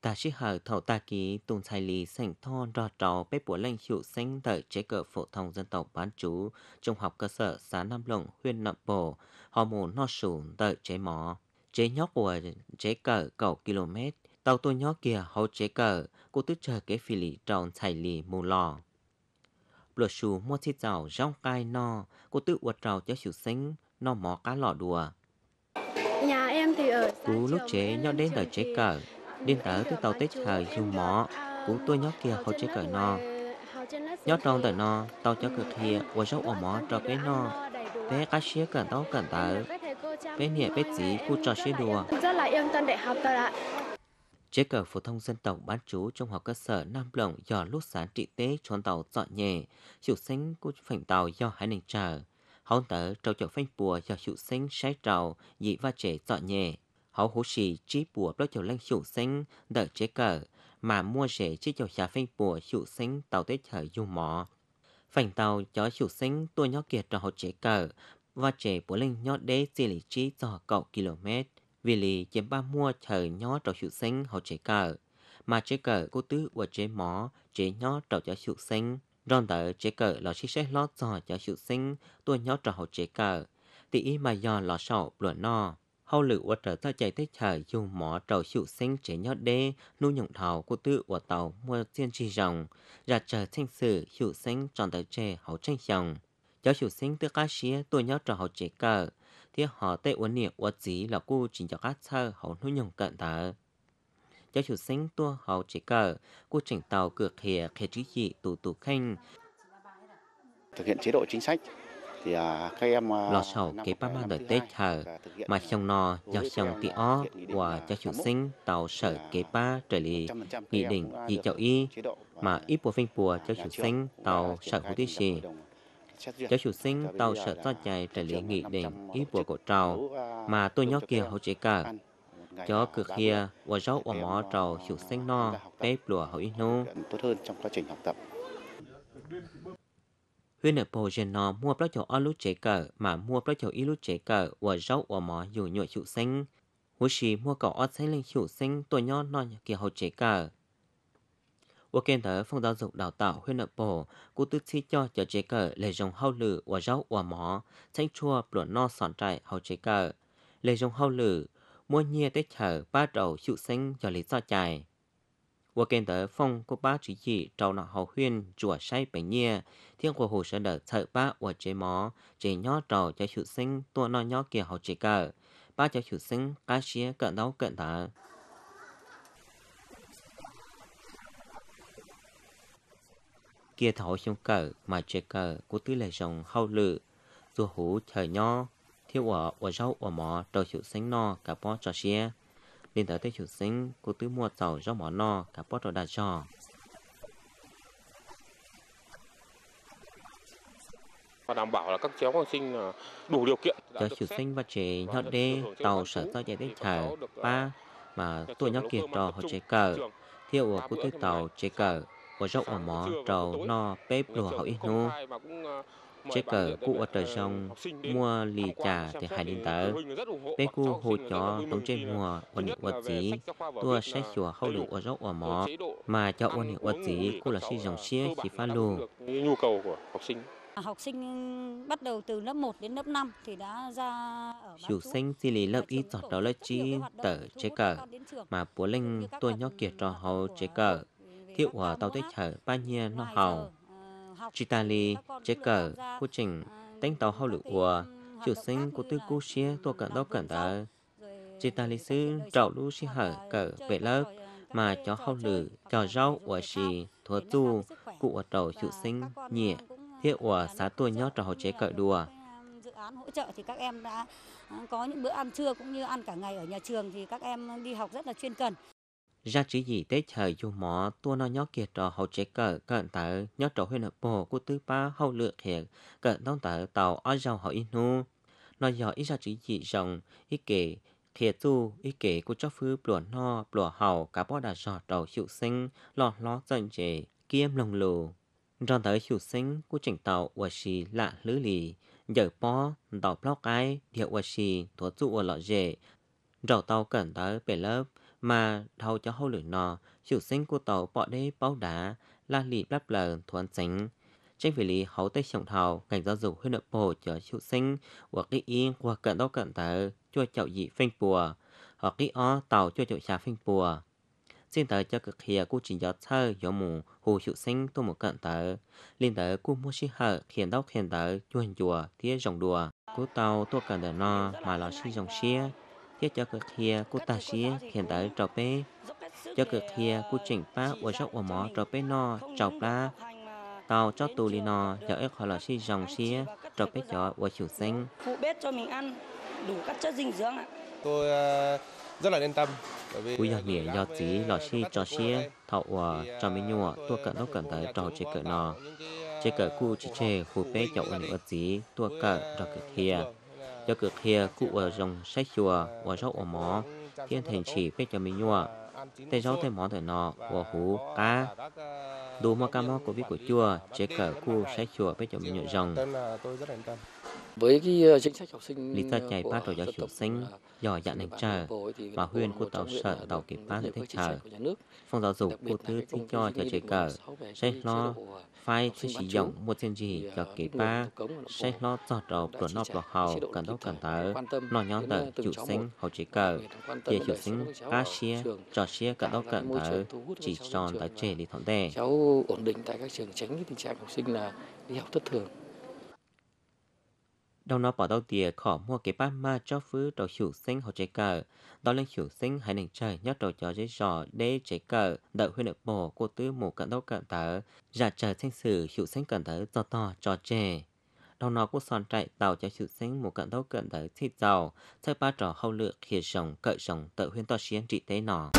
ta sĩ hờ thảo ta ký tùng sai lý sảnh thon rò trò bếp búa lanh hiệu sinh tờ chế cờ phổ thông dân tộc bán chú trung học cơ sở xã Nam Lộng huyện Nậm Bồ họ mù no sủ tờ chế mỏ chế nhóc của chế cờ cầu km tàu tôi nhóc kia hậu chế cờ cô tức chờ cái phi lý tròn sai lý mù lò luật sư mua thi chào rong cai no cô tự uất trào cho sự sinh no mỏ cá lò đùa nhà em thì ở cú lúc chế nhóc đến tờ chế cờ Điên tớ tức tàu tích thời dùng mỏ, cũng tôi nhóc kia hỗ chế cởi no. Nhóc trong tờ no, tàu cho cực thịa, và sốc ổ mỏ cho cái no. Bé cá xế cẩn tàu cẩn tớ, bé nhẹ bé dí cu trò xế đùa. Rất là yên tân để học tớ ạ. Chế cờ phổ thông dân tộc bán chú trong học cơ sở Nam Lộng do lúc sáng trị tế chọn tàu dọn nhẹ, chịu sinh của phảnh tàu do hai nền chờ Hóng tớ trâu chậu phanh bùa do chịu sinh sai trầu dị va trẻ dọn nhẹ hậu hữu sĩ chi bùa đó chiều lăng hiệu sinh đỡ chế cờ mà mua rẻ chi chiều xá phanh bùa hiệu sinh tàu tới chở dùng mỏ phanh tàu cho hiệu sinh tôi nhó kiệt cho hậu chế cờ và trẻ bùa linh nhó đế xì lý chi dò cậu km vì lý chiếm ba mua chở nhó cho hiệu sinh hậu chế cờ mà chế cờ cô tứ của chế mỏ chế nhó cho cho hiệu sinh Ròn tờ chế cờ là chi sẽ lót dò cho hiệu sinh tôi nhó cho hậu chế cờ tỷ mà do lò sầu lửa no hầu lử ở trở ta chạy tới chở dù mỏ trầu chịu sinh trẻ nhót đê nuôi nhộng thảo của tư của tàu mua tiên tri rồng ra trở thanh sử chịu sinh tròn tới trẻ hậu tranh chồng cháu chịu sinh tư cá xía tôi nhót trò hậu chế cờ thì họ tệ uốn niệm uốn dí là cu chỉ cho các thơ hậu nuôi nhộng cận thở cháu chịu sinh tua hậu chế cờ cu chỉnh tàu cược khìa khìa trí dị tù tù khanh thực hiện chế độ chính sách lo sầu kế ba à, à, ba đời tết thờ mà chồng no do chồng ti o và cho chủ sinh tàu sở kế ba trở lý nghị định dị chậu y mà ít bùa phanh bùa cho chủ sinh tàu sở hữu tiết gì cho chủ sinh tàu sở do chạy trở lý nghị định ít bùa cổ trào mà tôi nhó kia hậu chế cả cho cực kia và rau và mỏ à, trầu chủ sinh no bếp lùa hậu y nô tốt hơn trong quá trình học tập với nợ bồ dân nó mua bao chỗ ở lúc chế cờ mà mua bao chỗ ít lúc chế cờ và rau ở mỏ dù nhựa chịu sinh hồ sĩ mua cỏ ở xây lên chịu sinh tuổi nho nó kia hồ chế cờ ở kèm thở phòng giáo dục đào tạo huyện nợ bồ cụ tư chi cho cho chế cờ lệ dòng hậu lử và rau ở mỏ tránh chua bữa no sọn trại hậu chế cờ lệ dòng hậu lử mua nhia tết thở ba đầu chịu sinh cho lý do chạy 我见得风 của ba chỉ chỉ trâu nọ hậu huyên chùa say bảy nhia thiên của hồ sơ đỡ sợ ba của chế mó chế nhó trò cho chủ sinh tua nọ nhó kia hậu chế cờ ba cho chủ sinh cá xía cận đấu cận thở kia thảo xuống cờ mà chế cờ của tư lệ dòng hậu lự dù hú trời nhó thiếu ở ở rau ở mỏ trâu chủ sinh nọ cả bó trò xía nên tới tới chủ sinh cô tứ mua tàu cho mỏ no cả bó rồi đà trò và đảm bảo là các cháu học sinh đủ điều kiện. Ờ, cho chủ sinh và trẻ nhỏ đê tàu sở do dạy đến thở ba mà tuổi nhỏ kiệt trò hồ chế cờ thiệu của cụ tư tàu chế cờ của rộng ở mỏ trầu no bếp lùa hậu ít nô chơi cờ cụ ở trời sông mua lì trà thì hãy điện tử, bé cụ hồ chó tổng chơi mùa ổn hiệu vật gì, tua sách chùa hậu lựu ở rốc ở mỏ, mà cho ổn hiệu vật gì cô là sĩ dòng xía chỉ phát lù. Nhu cầu của học sinh à, Học sinh bắt đầu từ lớp 1 đến lớp 5 thì đã ra ở Chủ sinh thì lý lớp y giọt đó là chi tờ chế cờ, mà bố linh tôi nhóc kia cho hậu chế cờ, thiệu hòa tàu tích thở ba nhiên nó hầu li chế cờ, Checker, trình à, Tánh tàu ừ, à, à, hậu lửa của Chủ sinh của tư cú xia tôi cận đó cẩn đó li sư trậu lưu xia hở cờ về lớp Mà cho hậu lửa cho rau của xì thua tu Cụ ở trậu chủ sinh nhẹ Thiết của xá tua nhó trò chế cờ đùa án hỗ trợ thì các em đã có những bữa ăn trưa cũng như ăn cả ngày ở nhà trường thì các em đi học rất là chuyên cần ra chỉ gì tế trời dù mỏ tua nó nhó kiệt trò hậu chế cờ cận tờ nhó trò huyên hợp bộ của tứ ba hậu lược hiện cận tông tờ tàu ở dầu hậu inu nó dò ý ra chỉ gì rồng ý kể thiệt tu ý kể của cho phư bùa no bùa hậu cả bó đà giọt đầu hiệu sinh lọt ló dần chế kiêm lồng lù rồi tới hiệu sinh của chỉnh tàu và xì lạ lứ lì giờ po tàu block ai điệu và xì thuở trụ ở lọ dề rồi tàu cẩn tới bể lớp mà thâu cho hậu lửa nọ, chủ sinh của tàu bỏ đê bao đá, là lì lắp lờ thuần sánh. Trên vị lý hậu tây trọng thảo, ngành giáo dục huyện nội bộ cho chủ sinh, của kỹ y của cận đốc cận tờ, cho chậu dị phanh bùa, hoặc kỹ o tàu cho chậu trà phanh bùa. Xin tờ cho cực hiệu của trình giáo thơ gió mù hù chủ sinh tu một cận tờ, liên tờ của mua sĩ hở khiến đốc khiến tờ chuồn chùa tía rồng đùa. Cú tàu tua cận tờ no mà lò sĩ rồng xia chứ cho cực hìa của ta xía, hiện tại trò bê cho cực hìa của chỉnh phá ở dốc ở mỏ trò bê no trọc ra tàu cho tù lì nò cho ếch họ là xì dòng xía, trò bê cho ở chủ xanh phụ bếp cho mình ăn đủ các chất dinh dưỡng ạ tôi ờ, rất là yên tâm bây ờ, giờ nghĩa do tí lò xí cho xía, thọ ở cho mình ờ, nhua tua cận lúc cận tới trò chế cỡ nò chế cỡ cu chỉ chê phụ bếp cho ở nữa tí tua cỡ trò cực hìa cho cực kia cụ ở dòng sách chùa và rau ở mỏ thiên thành chỉ biết cho mình nhua tay rau thêm món thời nọ và hú cá đủ mà cam của vị của chùa chế cỡ khu sách chùa biết cho mình nhua dòng với cái ờ, chính sách học sinh Lý do ờ, chạy ba rồi giáo chủ sinh ờ, do dạng nành chờ mà huyên của tàu sợ tàu kiểm ba lợi thích chờ. Phòng giáo dục cô tư thi cho cho chơi cờ sẽ lo phải chứ chỉ dòng một chân gì cho kịp ba sẽ lo giọt đầu của nó bỏ hầu cần đốc cần thở, nó nhóm tờ chủ sinh hầu chơi cờ để chủ sinh ba xia trò xia cần đốc cần thở, chỉ tròn tại trẻ đi thọn đề. Cháu ổn định tại các trường tránh cái tình trạng học sinh là đi học thất thường đầu nó bỏ đầu tìa khó mua cái bát ma cho phứ đầu hiểu sinh hồ chế cờ đó lên hiểu sinh hãy nền trời nhất đầu cho dây giò đê chế cờ đợi huyên được bổ cô tư mù cận đâu cận tớ giả trời sinh sử hiểu sinh cận tớ do to cho trẻ, đầu nó cũng son chạy tàu cho hiểu sinh mù cận đâu cận tớ thịt giàu chơi ba trò hậu lượng khỉa rồng cợi rồng tự huyên to chiến trị tế nó